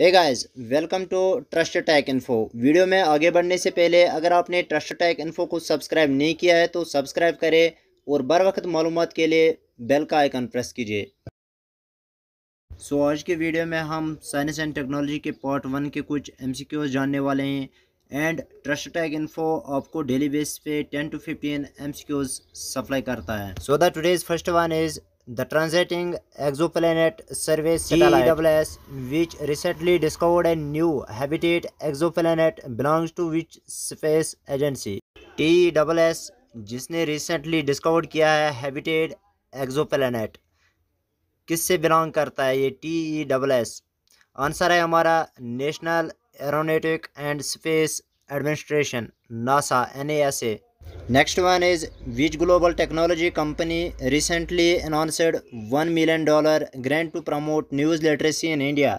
Hey guys welcome to trust tech info video में आगे बढ़ने से पहले अगर आपने ट्रस्ट टैक इन्फो को सब्सक्राइब नहीं किया है तो सब्सक्राइब करें और बर वक्त मालूम के लिए बेल का आइकन प्रेस कीजिए सो so, आज के वीडियो में हम साइंस एंड टेक्नोलॉजी के पार्ट वन के कुछ एम जानने वाले हैं एंड ट्रस्ट टैक इन्फो आपको डेली बेस पे ten to fifteen M supply करता है so the today's first one is the transiting exoplanet survey satellite GWS, which recently discovered a new habitat exoplanet belongs to which space agency TESS जिसने recently discovered किया है habitat exoplanet किससे belong करता है ये TESS answer है हमारा national aeronautic and space administration NASA and next one is which global technology company recently announced one million dollar grand to promote news literacy in India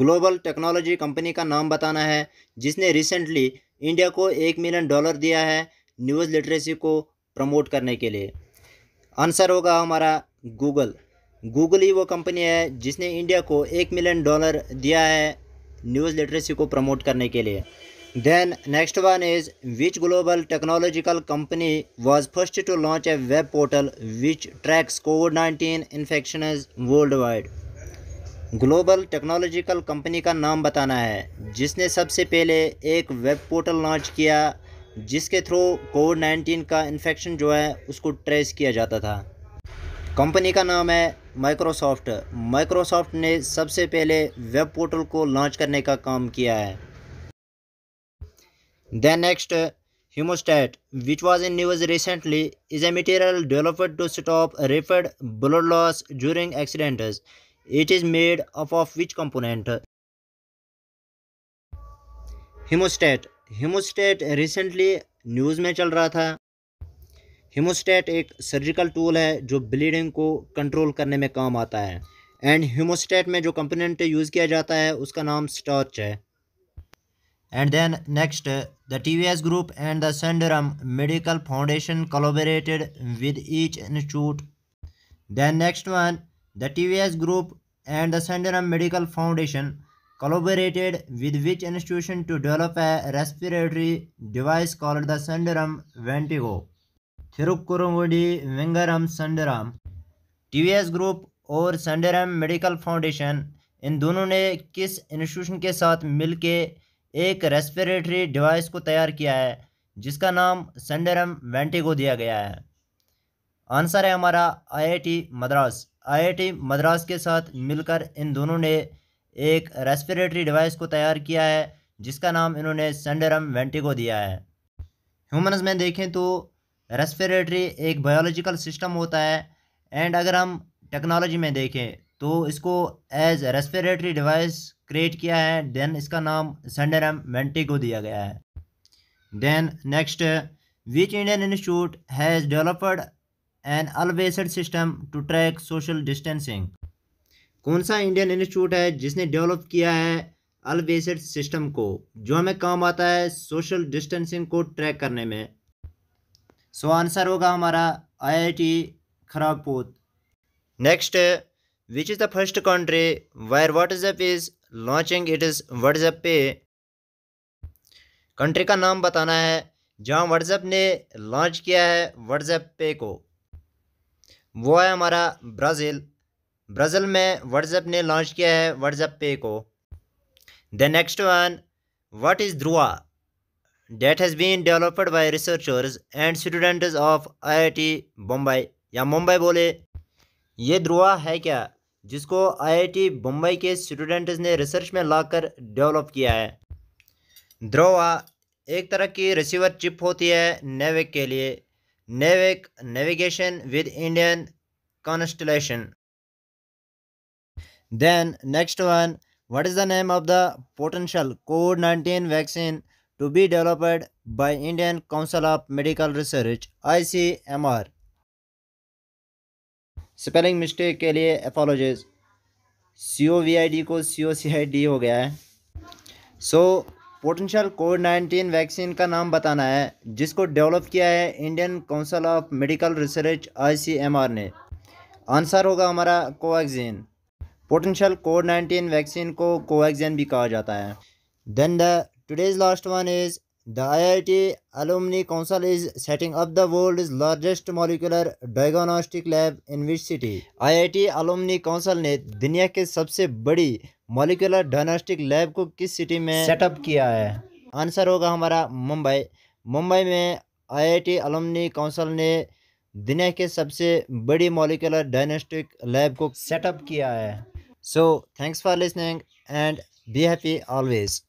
global technology company का नाम बताना है जिसने recently India को एक million dollar दिया है news literacy को प्रमोट करने के लिए आंसर होगा हमारा गूगल गूगल ही वो कंपनी है जिसने इंडिया को एक मिलियन डॉलर दिया है न्यूज़ लिटरेसी को प्रमोट करने के लिए Then next one is which global technological company was first to launch a web portal which tracks COVID-19 infections worldwide? Global technological company का नाम बताना है जिसने सबसे पहले एक वेब पोर्टल लॉन्च किया जिसके थ्रू कोविड नाइन्टीन का इन्फेक्शन जो है उसको ट्रेस किया जाता था कंपनी का नाम है माइक्रोसॉफ्ट माइक्रोसॉफ्ट ने सबसे पहले वेब पोर्टल को लॉन्च करने का काम किया है Then next, hemostat, which was in news recently, is a material developed to stop rapid blood loss during accidents. It is made up of which component? hemostat hemostat recently news में चल रहा था hemostat एक surgical tool है जो bleeding को control करने में काम आता है एंड हिमोस्टेट में जो कंपोनेंट यूज़ किया जाता है उसका नाम स्टॉच है and then next the TVS group and the Sundaram Medical Foundation collaborated with each institute then next one the TVS group and the Sundaram Medical Foundation collaborated with which institution to develop a respiratory device called the Sundaram Ventigo Thirukkurumudi vengaram Sundaram TVS group और संडरम medical foundation इन दोनों ने किस institution के साथ मिलके एक respiratory device को तैयार किया है जिसका नाम सेंडेरम वेंटिगो दिया गया है आंसर है हमारा आईआईटी मद्रास आईआईटी मद्रास के साथ मिलकर इन दोनों ने एक रेस्पिरेटरी डिवाइस को तैयार किया है जिसका नाम इन्होंने सेंडेरम वेंटिगो दिया है ह्यूमन्स में देखें तो रेस्पिरेटरी एक बायोलॉजिकल सिस्टम होता है एंड अगर हम टेक्नोलॉजी में देखें तो इसको एज रेस्पिरेटरी डिवाइस क्रिएट किया है देन इसका नाम सेंडरम मेंटी को दिया गया है then next which Indian institute has developed an अलवेसड system to track social distancing कौन सा इंडियन इंस्टीट्यूट है जिसने डेवलप किया है अलवेसड सिस्टम को जो हमें काम आता है सोशल डिस्टेंसिंग को ट्रैक करने में सो so आंसर होगा हमारा I T Kharagpur next which is the first country where WhatsApp is launching it is WhatsApp pay country का नाम बताना है जहाँ व्हाट्सएप ने लॉन्च किया है व्हाट्सएप पे को वो है हमारा ब्राज़ील ब्राज़ील में व्हाट्सएप ने लॉन्च किया है व्हाट्सएप पे को the next one what is ध्रुआ that has been developed by researchers and students of IIT Bombay या मुंबई बोले ये ध्रुआ है क्या जिसको आईआईटी बम्बई के स्टूडेंट्स ने रिसर्च में लाकर डेवलप किया है द्रोवा एक तरह की रिसीवर चिप होती है नेविक के लिए NavIC navigation with Indian constellation then next one what is the name of the potential COVID nineteen vaccine to be developed by Indian council of medical research I C M R spelling mistake के लिए अपोलोजेज सी O V I D को सी ओ सी I D हो गया है so potential COVID nineteen vaccine का नाम बताना है जिसको डेवलप किया है Indian council of medical research I C M R ने आंसर होगा हमारा Covaxin potential COVID nineteen vaccine को कोवैक्सीन भी कहा जाता है then the today's last one is the IIT Alumni Council is setting up the world's largest molecular diagnostic lab in I city? IIT Alumni Council ने दुनिया के सबसे बड़ी मॉलिकुलर डायग्नोस्टिक लैब को किस सिटी में सेटअप किया है आंसर होगा हमारा मुंबई मुंबई में आईआईटी अलमनी काउंसिल ने दुनिया के सबसे बड़ी मॉलिकुलर डायग्नोस्टिक लैब को सेटअप किया है so thanks for listening and be happy always